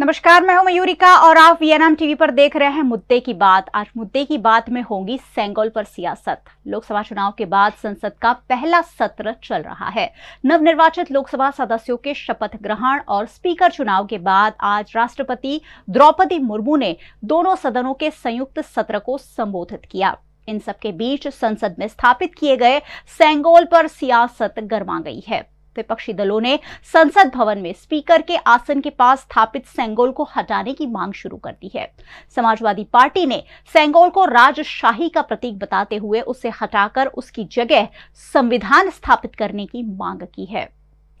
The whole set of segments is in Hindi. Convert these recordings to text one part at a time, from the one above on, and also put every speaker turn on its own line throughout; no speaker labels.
नमस्कार मैं हूं मयूरिका और आप वीएनएम टीवी पर देख रहे हैं मुद्दे की बात आज मुद्दे की बात में होगी सेंगोल पर सियासत लोकसभा चुनाव के बाद संसद का पहला सत्र चल रहा है नवनिर्वाचित लोकसभा सदस्यों के शपथ ग्रहण और स्पीकर चुनाव के बाद आज राष्ट्रपति द्रौपदी मुर्मू ने दोनों सदनों के संयुक्त सत्र को संबोधित किया इन सबके बीच संसद में स्थापित किए गए सेंगोल पर सियासत गर्मा गई है विपक्षी दलों ने संसद भवन में स्पीकर के आसन के पास स्थापित सेंगोल को हटाने की मांग शुरू कर दी है समाजवादी पार्टी ने सेंगोल को राजशाही का प्रतीक बताते हुए उसे हटाकर उसकी जगह संविधान स्थापित करने की मांग की है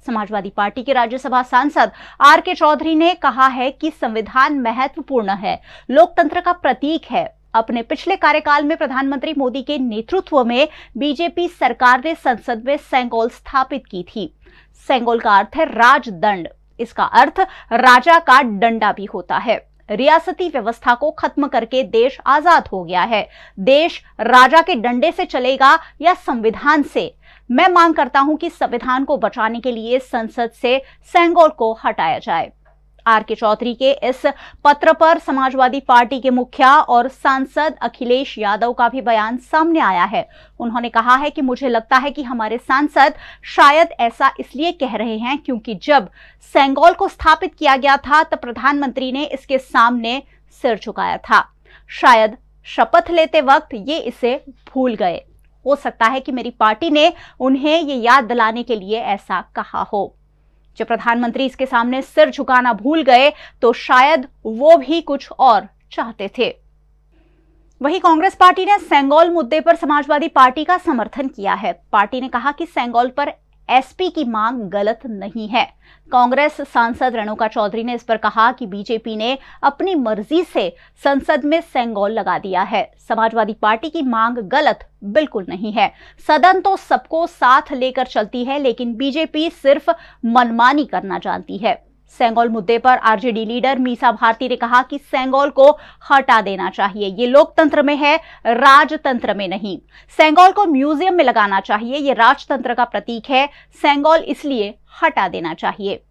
समाजवादी पार्टी के राज्यसभा सांसद आर के चौधरी ने कहा है कि संविधान महत्वपूर्ण है लोकतंत्र का प्रतीक है अपने पिछले कार्यकाल में प्रधानमंत्री मोदी के नेतृत्व में बीजेपी सरकार ने संसद में सेंगोल स्थापित की थी सेंगोल का अर्थ है राजदंड इसका अर्थ राजा का डंडा भी होता है रियासती व्यवस्था को खत्म करके देश आजाद हो गया है देश राजा के डंडे से चलेगा या संविधान से मैं मांग करता हूं कि संविधान को बचाने के लिए संसद से सेंगोल को हटाया जाए आर के चौधरी के इस पत्र पर समाजवादी पार्टी के मुखिया और सांसद अखिलेश यादव का भी बयान सामने आया है उन्होंने कहा है कि मुझे लगता है कि हमारे सांसद शायद ऐसा इसलिए कह रहे हैं क्योंकि जब सेंगोल को स्थापित किया गया था तब प्रधानमंत्री ने इसके सामने सिर झुकाया था शायद शपथ लेते वक्त ये इसे भूल गए हो सकता है कि मेरी पार्टी ने उन्हें ये याद दिलाने के लिए ऐसा कहा हो जब प्रधानमंत्री इसके सामने सिर झुकाना भूल गए तो शायद वो भी कुछ और चाहते थे वहीं कांग्रेस पार्टी ने सेंगोल मुद्दे पर समाजवादी पार्टी का समर्थन किया है पार्टी ने कहा कि सेंगोल पर एसपी की मांग गलत नहीं है कांग्रेस सांसद रेणुका चौधरी ने इस पर कहा कि बीजेपी ने अपनी मर्जी से संसद में सेंगोल लगा दिया है समाजवादी पार्टी की मांग गलत बिल्कुल नहीं है सदन तो सबको साथ लेकर चलती है लेकिन बीजेपी सिर्फ मनमानी करना जानती है सेंगोल मुद्दे पर आरजेडी लीडर मीसा भारती ने कहा कि सेंगोल को हटा देना चाहिए ये लोकतंत्र में है राजतंत्र में नहीं सेंगोल को म्यूजियम में लगाना चाहिए ये राजतंत्र का प्रतीक है सेंगोल इसलिए हटा देना चाहिए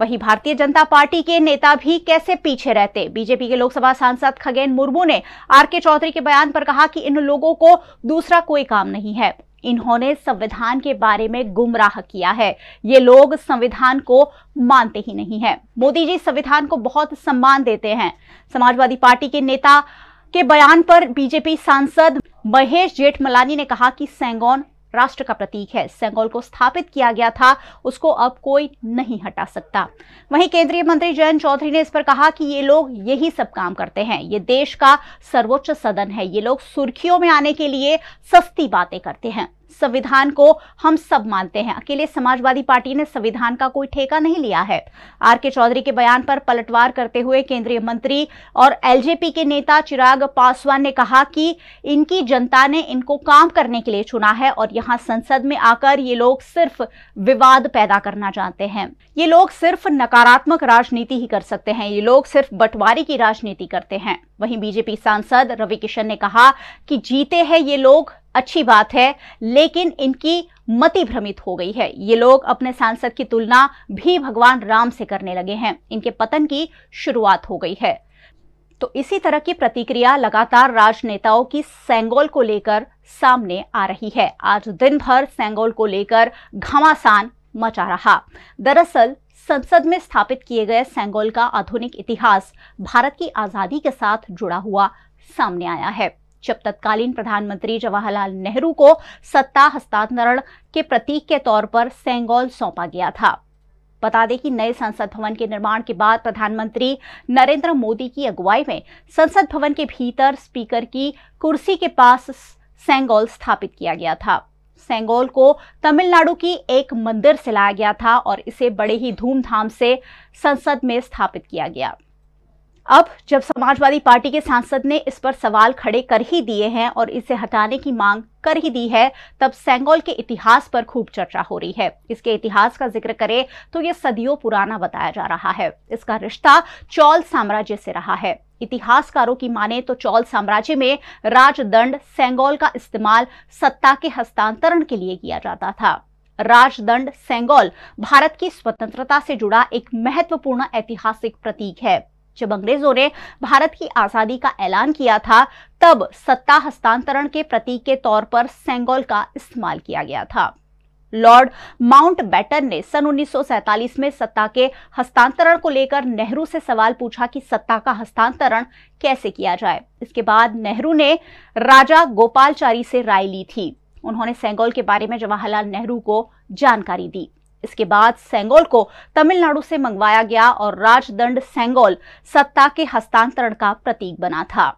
वही भारतीय जनता पार्टी के नेता भी कैसे पीछे रहते बीजेपी के लोकसभा सांसद खगेन मुर्मू ने आर के चौधरी के बयान पर कहा कि इन लोगों को दूसरा कोई काम नहीं है इन्होंने संविधान के बारे में गुमराह किया है ये लोग संविधान को मानते ही नहीं है मोदी जी संविधान को बहुत सम्मान देते हैं समाजवादी पार्टी के नेता के बयान पर बीजेपी सांसद महेश जेठमलानी ने कहा कि सेंगोन राष्ट्र का प्रतीक है सेंगोल को स्थापित किया गया था उसको अब कोई नहीं हटा सकता वहीं केंद्रीय मंत्री जयंत चौधरी ने इस पर कहा कि ये लोग यही सब काम करते हैं ये देश का सर्वोच्च सदन है ये लोग सुर्खियों में आने के लिए सस्ती बातें करते हैं संविधान को हम सब मानते हैं अकेले समाजवादी पार्टी ने संविधान का कोई ठेका नहीं लिया है आर के चौधरी के बयान पर पलटवार करते हुए केंद्रीय मंत्री और एलजेपी के नेता चिराग पासवान ने कहा कि इनकी जनता ने इनको काम करने के लिए चुना है और यहाँ संसद में आकर ये लोग सिर्फ विवाद पैदा करना चाहते हैं ये लोग सिर्फ नकारात्मक राजनीति ही कर सकते हैं ये लोग सिर्फ बंटवारे की राजनीति करते हैं वहीं बीजेपी सांसद रवि किशन ने कहा कि जीते हैं ये लोग अच्छी बात है लेकिन इनकी मति भ्रमित हो गई है ये लोग अपने सांसद की तुलना भी भगवान राम से करने लगे हैं इनके पतन की शुरुआत हो गई है तो इसी तरह की प्रतिक्रिया लगातार राजनेताओं की सेंगोल को लेकर सामने आ रही है आज दिन भर सेंगोल को लेकर घमासान मचा रहा दरअसल संसद में स्थापित किए गए सेंगोल का आधुनिक इतिहास भारत की आज़ादी के साथ जुड़ा हुआ सामने आया है जब तत्कालीन प्रधानमंत्री जवाहरलाल नेहरू को सत्ता हस्तांतरण के प्रतीक के तौर पर सेंगोल सौंपा गया था बता दें कि नए संसद भवन के निर्माण के बाद प्रधानमंत्री नरेंद्र मोदी की अगुवाई में संसद भवन के भीतर स्पीकर की कुर्सी के पास सेंगोल स्थापित किया गया था सेंगोल को तमिलनाडु की एक मंदिर से लाया गया था और इसे बड़े ही धूमधाम से संसद में स्थापित किया गया अब जब समाजवादी पार्टी के सांसद ने इस पर सवाल खड़े कर ही दिए हैं और इसे हटाने की मांग कर ही दी है तब सेंगोल के इतिहास पर खूब चर्चा हो रही है इसके इतिहास का जिक्र करें तो यह सदियों पुराना बताया जा रहा है इसका रिश्ता चौल साम्राज्य से रहा है इतिहासकारों की माने तो चौल साम्राज्य में राजदंड सेंगोल का इस्तेमाल सत्ता के हस्तांतरण के लिए किया जाता था राजदंड सेंगोल भारत की स्वतंत्रता से जुड़ा एक महत्वपूर्ण ऐतिहासिक प्रतीक है जब अंग्रेजों ने भारत की आजादी का ऐलान किया था तब सत्ता हस्तांतरण के प्रतीक के तौर पर सेंगोल का इस्तेमाल किया गया था लॉर्ड माउंट बैटन ने सन 1947 में सत्ता के हस्तांतरण को लेकर नेहरू से सवाल पूछा कि सत्ता का हस्तांतरण कैसे किया जाए इसके बाद नेहरू ने राजा गोपालचारी से राय ली थी उन्होंने सेंगोल के बारे में जवाहरलाल नेहरू को जानकारी दी इसके बाद सेंगोल को तमिलनाडु से मंगवाया गया और राजदंड सेंगोल सत्ता के हस्तांतरण का प्रतीक बना था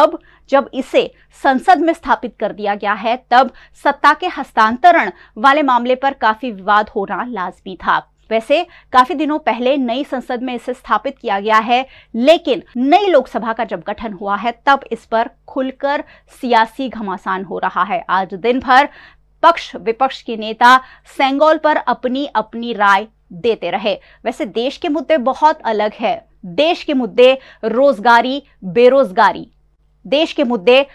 अब जब इसे संसद में स्थापित कर दिया गया है तब सत्ता के हस्तांतरण वाले मामले पर काफी विवाद होना लाजमी था वैसे काफी दिनों पहले नई संसद में इसे स्थापित किया गया है लेकिन नई लोकसभा का जब गठन हुआ है तब इस पर खुलकर सियासी घमासान हो रहा है आज दिन भर पक्ष विपक्ष के नेता सेंगोल पर अपनी अपनी राय देते रहे वैसे देश के मुद्दे बहुत अलग है देश के मुद्दे रोजगारी बेरोजगारी देश के मुद्दे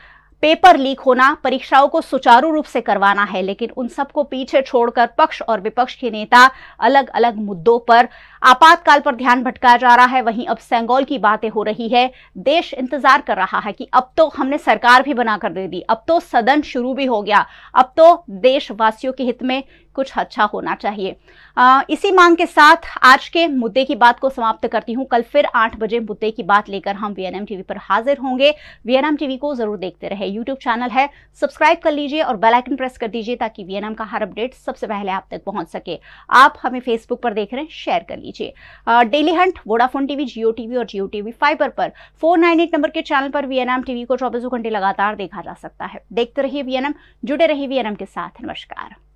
पेपर लीक होना परीक्षाओं को सुचारू रूप से करवाना है लेकिन उन सबको पीछे छोड़कर पक्ष और विपक्ष के नेता अलग अलग मुद्दों पर आपातकाल पर ध्यान भटकाया जा रहा है वहीं अब सेंगोल की बातें हो रही है देश इंतजार कर रहा है कि अब तो हमने सरकार भी बना कर दे दी अब तो सदन शुरू भी हो गया अब तो देशवासियों के हित में कुछ अच्छा होना चाहिए आ, इसी मांग के साथ आज के मुद्दे की बात को समाप्त करती हूँ कल फिर आठ बजे मुद्दे की बात लेकर हम वी एन टीवी पर हाजिर होंगे वी टीवी को जरूर देखते रहे यूट्यूब चैनल है सब्सक्राइब कर लीजिए और बेलाइकन प्रेस कर दीजिए ताकि वी का हर अपडेट सबसे पहले आप तक पहुँच सके आप हमें फेसबुक पर देख रहे हैं शेयर कर लीजिए Dailyhunt Vodafone TV Jio TV और जियो टीवी फाइबर पर फोर नंबर के चैनल पर वी टीवी को चौबीसों घंटे लगातार देखा जा सकता है देखते रहिए वी जुड़े रहिए वी के साथ नमस्कार